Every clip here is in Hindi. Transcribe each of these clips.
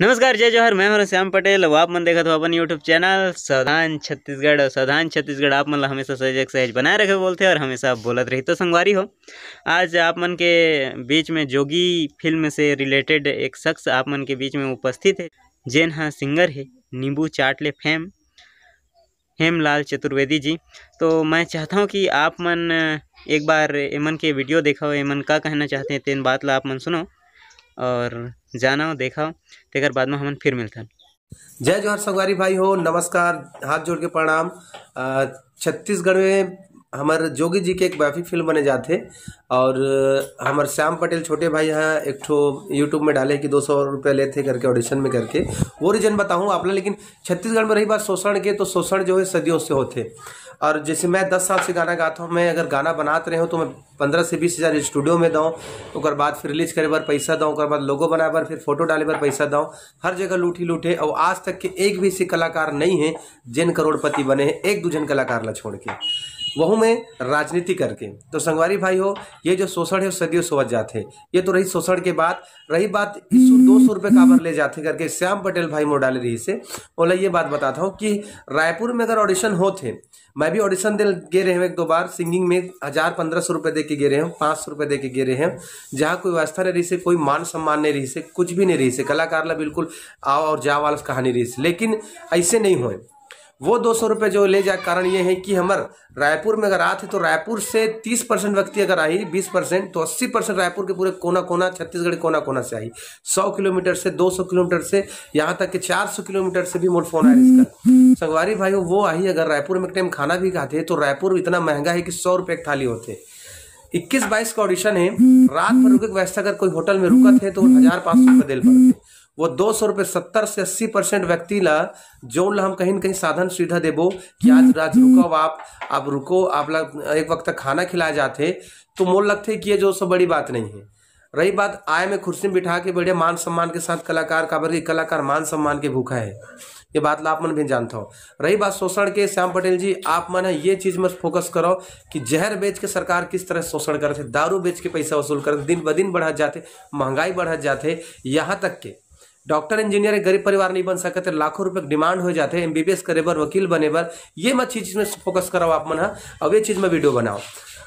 नमस्कार जय जोहर मैं हमारा श्याम पटेल आप मन देखा तो अपन यूट्यूब चैनल सधान छत्तीसगढ़ सधान छत्तीसगढ़ आप मन हमेशा सहज सहज बनाए रखे बोलते और हमेशा बोलत रही तो संगवारी हो आज आप मन के बीच में जोगी फिल्म से रिलेटेड एक शख्स आप मन के बीच में उपस्थित है जेन हाँ सिंगर है नींबू चाटले फेम हेमलाल चतुर्वेदी जी तो मैं चाहता हूँ कि आप मन एक बार एमन के वीडियो देखो एमन का कहना चाहते हैं तेन बात ला आप मन सुनो और जाना देखा तेकर बाद में हम फिर मिलथन जय जोहर संगवारी भाई हो नमस्कार हाथ जोड़ के प्रणाम छत्तीसगढ़ में हमार जोगी जी के एक बायोपिक फिल्म बने जाते और हमार श्याम पटेल छोटे भाई यहाँ एक ठो यूट्यूब में डाले कि दो सौ रुपये लेते करके ऑडिशन में करके वो रीजन बताऊँ आप लेकिन छत्तीसगढ़ में रही बात शोषण के तो शोषण जो है सदियों से होते और जैसे मैं दस साल से गाना गाता हूँ मैं अगर गाना बनाते रहे हूँ तो मैं पंद्रह से बीस हज़ार स्टूडियो में दाऊँ और बाद फिर रिलीज करे बार पैसा दाऊँ और बाद लोगो बनाए बार फिर फोटो डाले बार पैसा दाऊँ हर जगह लूटी लूटे और आज तक के एक भी ऐसे कलाकार नहीं है जिन करोड़पति बने हैं एक दो जन कलाकार ला छोड़ के वह में राजनीति करके तो संगवारी भाई हो ये जो शोषण है सदियों सोच जाते ये तो रही शोषण के बाद रही बात दो सौ रुपये काबर ले जाते करके श्याम पटेल भाई मोडाले रही से बोला ये बात बताता हूँ कि रायपुर में अगर ऑडिशन होते मैं भी ऑडिशन दे गए रहे हूँ एक दो बार सिंगिंग में हज़ार पंद्रह सौ रुपये दे के गए रहे हूँ पाँच सौ रुपये दे के गए रहे हैं जहाँ कोई व्यवस्था नहीं रही से कोई मान सम्मान नहीं रही से कुछ भी नहीं रही से कलाकार ला बिल्कुल आओ और जा वाला कहानी रही से लेकिन ऐसे नहीं हुए वो दो सौ रुपये जो ले जाए कारण ये है कि हमार रायपुर में अगर आते तो रायपुर से तीस परसेंट व्यक्ति अगर आई बीस परसेंट तो अस्सी परसेंट रायपुर के पूरे कोना कोना छत्तीसगढ़ कोना कोना से आई सौ किलोमीटर से दो सौ किलोमीटर से यहाँ तक के चार सौ किलोमीटर से भी मोट फोन आया इसका संगवारी भाई वो आई अगर रायपुर में एक टाइम खाना भी खाते तो रायपुर इतना महंगा है कि सौ रुपये थाली होते इक्कीस बाईस का ऑडिशन है रात भर रुके व्यवस्था अगर कोई होटल में रुका थे तो हजार पाँच सौ रुपये दिल पड़ते वो दो सौ रुपये सत्तर से अस्सी परसेंट व्यक्ति ला जो ला हम कहीं ना कहीं साधन सुविधा देबो कि आज रात रुको आप आप रुको आप लग एक वक्त खाना खिलाए जाते तो मोल लगते कि ये जो सब बड़ी बात नहीं है रही बात आय में कुर्सी में बिठा के बढ़िया मान सम्मान के साथ कलाकार काबर के कलाकार मान सम्मान के भूखा है ये बात ला आप मन भी जानता हो रही बात शोषण के श्याम पटेल जी आप मन है ये चीज में फोकस करो कि जहर बेच के सरकार किस तरह शोषण करते दारू बेच के पैसा वसूल करते दिन ब दिन बढ़त जाते महंगाई बढ़त जाते यहाँ तक के डॉक्टर इंजीनियर गरीब परिवार नहीं बन सकते लाखों रुपए की डिमांड हो जाते एम बी करे बर वकील बने बर ये मत चीज में फोकस कराओ आप मन हाँ? अब ये चीज़ में वीडियो बनाओ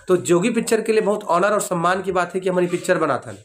तो जोगी पिक्चर के लिए बहुत ऑनर और सम्मान की बात है कि हमारी पिक्चर बना था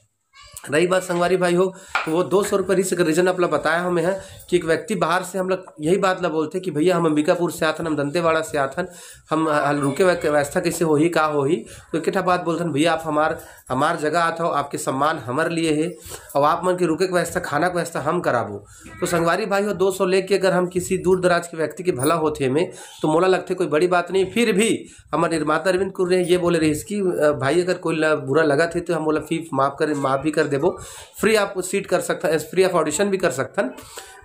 रही बात संगवारी भाई हो तो वो दो सौ रुपये रिस्क रीजन अपना बताया हमें है कि एक व्यक्ति बाहर से हम लोग यही बात ना बोलते कि भैया हम अंबिकापुर से आथन हम दंतेवाड़ा से आथन हम रुके व्यवस्था कैसे हो ही का हो ही तो एक बात बोलते भैया आप हमार हमार जगह आता हो आपके सम्मान हमारे लिए है और आप मन के रुके की व्यवस्था खाना का व्यवस्था हम कराबो तो संगवारी भाई हो दो सौ लेके अगर हम किसी दूर दराज के व्यक्ति के भला होते में तो मोला लगते कोई बड़ी बात नहीं फिर भी हमारे निर्माता अरविंद कुर्रे ये बोले रहे इसकी भाई अगर कोई बुरा लगा थे तो हम बोला फी माफ कर माफ भी कर देवो फ्री आप सीट कर सकता है फ्री ऑफ ऑडिशन भी कर सकता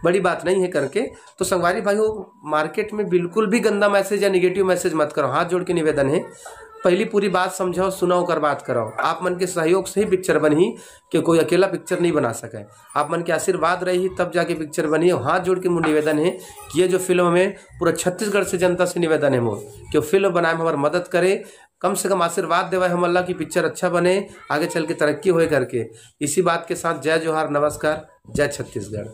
बड़ी बात नहीं है करके तो संगवारी भाइयों मार्केट में बिल्कुल भी गंदा मैसेज या निगेटिव मैसेज मत करो हाथ जोड़ के निवेदन है पहली पूरी बात समझाओ सुनाओ कर बात कराओ आप मन के सहयोग से ही पिक्चर बनी कि कोई अकेला पिक्चर नहीं बना सके आप मन के आशीर्वाद रही तब जाके पिक्चर बनी और हाथ जोड़ के मुझे निवेदन है कि ये जो फिल्म हमें पूरा छत्तीसगढ़ से जनता से निवेदन है मोर कि फिल्म बनाए में हमारे मदद करे कम से कम आशीर्वाद देवाए हम अल्लाह की पिक्चर अच्छा बने आगे चल के तरक्की होए करके इसी बात के साथ जय जोहार नमस्कार जय छत्तीसगढ़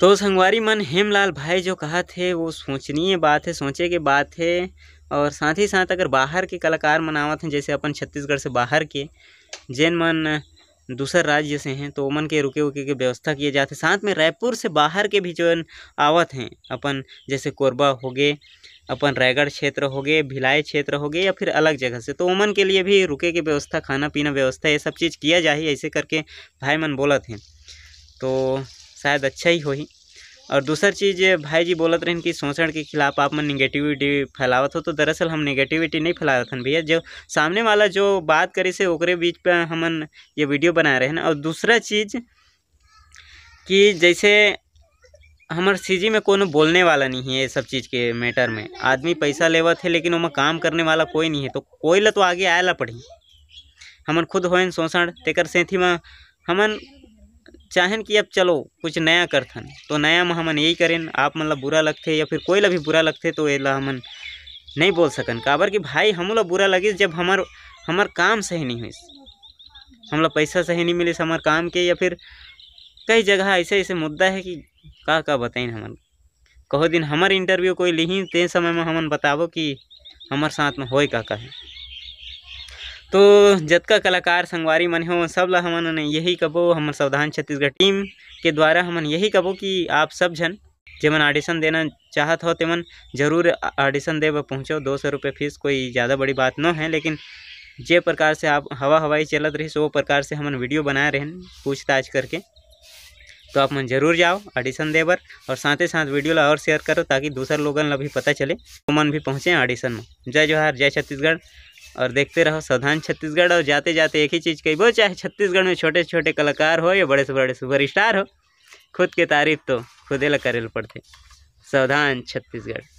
तो संगवारी मन हेमलाल भाई जो कहा थे वो सोचनीय बात है सोचे के बात है और साथ ही साथ अगर बाहर के कलाकार मन आवत हैं जैसे अपन छत्तीसगढ़ से बाहर के जैन मन दूसर राज्य से हैं तो मन के रुके उके के व्यवस्था किए जाते साथ में रायपुर से बाहर के भी जो आवत हैं अपन जैसे कोरबा हो गए अपन रायगढ़ क्षेत्र हो गए भिलाई क्षेत्र हो गए या फिर अलग जगह से तो उमन के लिए भी रुके की व्यवस्था खाना पीना व्यवस्था ये सब चीज़ किया जाए ऐसे करके भाई मन बोला हैं तो शायद अच्छा ही हो ही और दूसर चीज़ भाई जी बोलते रहें कि शोषण के खिलाफ आप मन निगेटिविटी फैलावत हो तो दरअसल हम निगेटिविटी नहीं फैलावत हन भैया जो सामने वाला जो बात करे से ओकरे बीच पर हमन ये वीडियो बना रहे हैं और दूसरा चीज़ कि जैसे हमार सीजी में कोई बोलने वाला नहीं है ये सब चीज़ के मैटर में आदमी पैसा लेवत है लेकिन वहाँ काम करने वाला कोई नहीं है तो कोई ला तो आगे आए ला पड़ी हमन खुद होन शोषण तेकर सेंथी में हमन चाहें कि अब चलो कुछ नया करथन तो नया में हमन यही करें आप मतलब बुरा लगते या फिर कोई ला भी बुरा लगते तो ये ला हमन नहीं बोल सकन काबर कि भाई हमला बुरा लगे जब हमार हमार काम सही नहीं हुई हमला पैसा सही नहीं मिले हमार काम के या फिर कई जगह ऐसे ऐसे मुद्दा है कि का का बताइन हमन कहो दिन हमार इंटरव्यू कोई लिही ते समय में हमन बताबो कि हमार साथ में होए का का है तो जतका कलाकार संगवारी मन हो सब ला हमन यही कबो हमर सावधान छत्तीसगढ़ टीम के द्वारा हमन यही कबो कि आप सब जन जेमन ऑडिशन देना चाहत हो तेमन जरूर ऑडिशन दे पहुँचो दो सौ रुपये फीस कोई ज़्यादा बड़ी बात न है लेकिन जे प्रकार से आप हवा हवाई चलत रही वो प्रकार से हमन वीडियो बनाए रहन पूछताछ करके तो आप मन जरूर जाओ ऑडिशन दे बर और साथ ही साथ वीडियो ला और शेयर करो ताकि दूसर लोगन ला भी पता चले तो मन भी पहुँचे ऑडिशन में जय जोहार जय छत्तीसगढ़ और देखते रहो सावधान छत्तीसगढ़ और जाते जाते एक ही चीज़ कही वो चाहे छत्तीसगढ़ में छोटे छोटे कलाकार हो या बड़े से बड़े सुपर स्टार हो खुद के तारीफ तो खुदे ला करे पड़ते सावधान छत्तीसगढ़